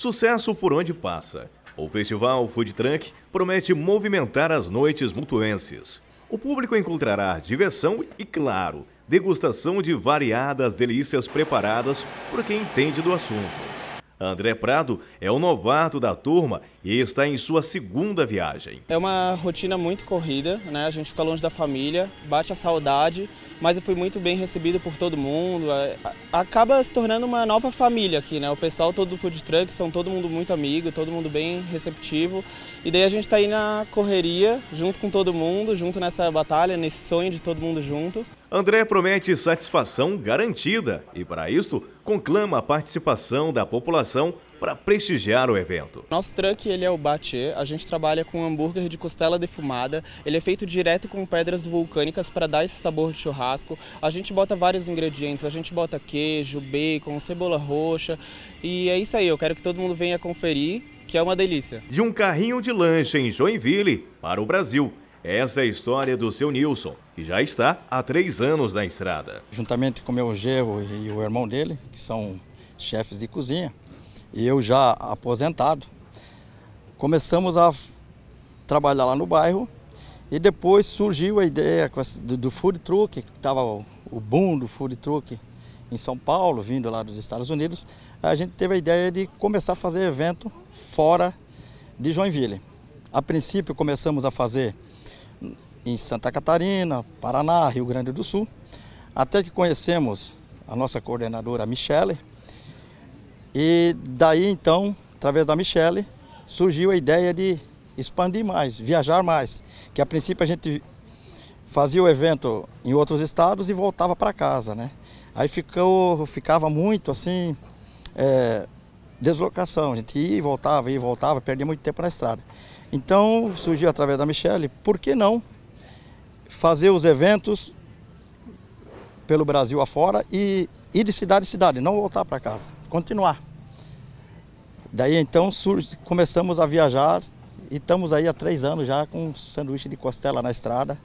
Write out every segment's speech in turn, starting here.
Sucesso por onde passa. O festival Food Truck promete movimentar as noites mutuenses. O público encontrará diversão e, claro, degustação de variadas delícias preparadas por quem entende do assunto. André Prado é o novato da turma e está em sua segunda viagem. É uma rotina muito corrida, né? A gente fica longe da família, bate a saudade, mas eu fui muito bem recebido por todo mundo. É, acaba se tornando uma nova família aqui, né? O pessoal todo do food truck são todo mundo muito amigo, todo mundo bem receptivo. E daí a gente está aí na correria, junto com todo mundo, junto nessa batalha, nesse sonho de todo mundo junto. André promete satisfação garantida e, para isto, conclama a participação da população para prestigiar o evento. Nosso truck ele é o Batê, a gente trabalha com hambúrguer de costela defumada, ele é feito direto com pedras vulcânicas para dar esse sabor de churrasco. A gente bota vários ingredientes, a gente bota queijo, bacon, cebola roxa e é isso aí, eu quero que todo mundo venha conferir, que é uma delícia. De um carrinho de lanche em Joinville para o Brasil. Essa é a história do seu Nilson, que já está há três anos na estrada. Juntamente com meu gerro e o irmão dele, que são chefes de cozinha, e eu já aposentado, começamos a trabalhar lá no bairro e depois surgiu a ideia do, food truck, que estava o boom do food truck em São Paulo, vindo lá dos Estados Unidos, a gente teve a ideia de começar a fazer evento fora de Joinville. A princípio começamos a fazer em Santa Catarina, Paraná, Rio Grande do Sul, até que conhecemos a nossa coordenadora Michele, e daí então, através da Michelle, surgiu a ideia de expandir mais, viajar mais. Que a princípio a gente fazia o evento em outros estados e voltava para casa, né? Aí ficou, ficava muito assim, é, deslocação, a gente ia e voltava, ia e voltava, perdia muito tempo na estrada. Então surgiu através da Michelle, por que não fazer os eventos pelo Brasil afora e ir de cidade em cidade, não voltar para casa, continuar. Daí então surge, começamos a viajar e estamos aí há três anos já com um sanduíche de costela na estrada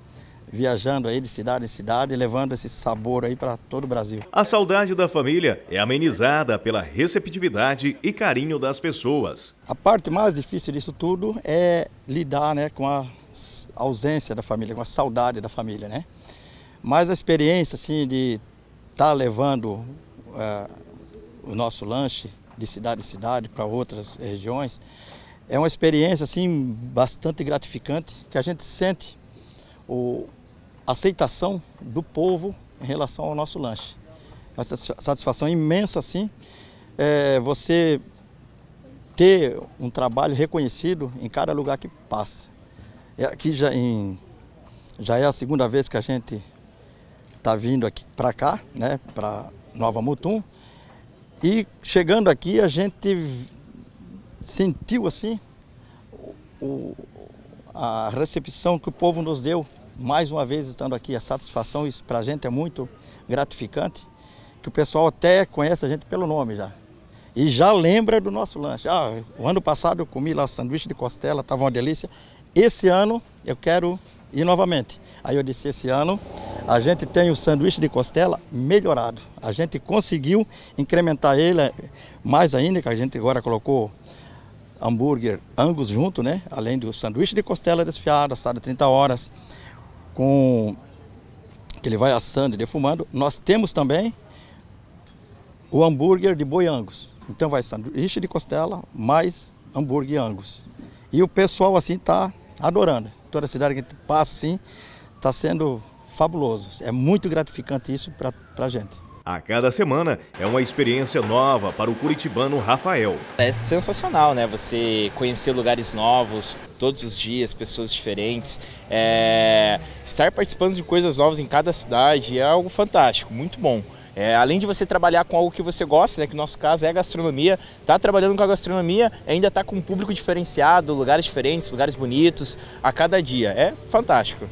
viajando aí de cidade em cidade, levando esse sabor aí para todo o Brasil. A saudade da família é amenizada pela receptividade e carinho das pessoas. A parte mais difícil disso tudo é lidar, né, com a ausência da família, com a saudade da família, né? Mas a experiência assim de estar tá levando uh, o nosso lanche de cidade em cidade para outras regiões. É uma experiência assim bastante gratificante que a gente sente o, a aceitação do povo em relação ao nosso lanche. É uma satisfação imensa assim. É, você ter um trabalho reconhecido em cada lugar que passa. É, aqui já, em, já é a segunda vez que a gente está vindo aqui para cá, né, para Nova Mutum. E chegando aqui, a gente sentiu assim o, a recepção que o povo nos deu, mais uma vez estando aqui, a satisfação, isso para a gente é muito gratificante, que o pessoal até conhece a gente pelo nome já. E já lembra do nosso lanche. Ah, o ano passado eu comi lá o sanduíche de costela, estava uma delícia. Esse ano eu quero ir novamente. Aí eu disse, esse ano a gente tem o sanduíche de costela melhorado. A gente conseguiu incrementar ele mais ainda, que a gente agora colocou hambúrguer Angus junto, né? Além do sanduíche de costela desfiada, assado 30 horas, com que ele vai assando e defumando. Nós temos também o hambúrguer de boi Angus. Então vai sanduíche de costela mais hambúrguer Angus. E o pessoal assim tá adorando. Toda a cidade que a gente passa assim tá sendo fabuloso. É muito gratificante isso para a gente. A cada semana é uma experiência nova para o curitibano Rafael. É sensacional, né? Você conhecer lugares novos todos os dias, pessoas diferentes, é... estar participando de coisas novas em cada cidade é algo fantástico, muito bom. É, além de você trabalhar com algo que você gosta, né, que no nosso caso é a gastronomia, tá trabalhando com a gastronomia, ainda tá com um público diferenciado, lugares diferentes, lugares bonitos, a cada dia. É fantástico.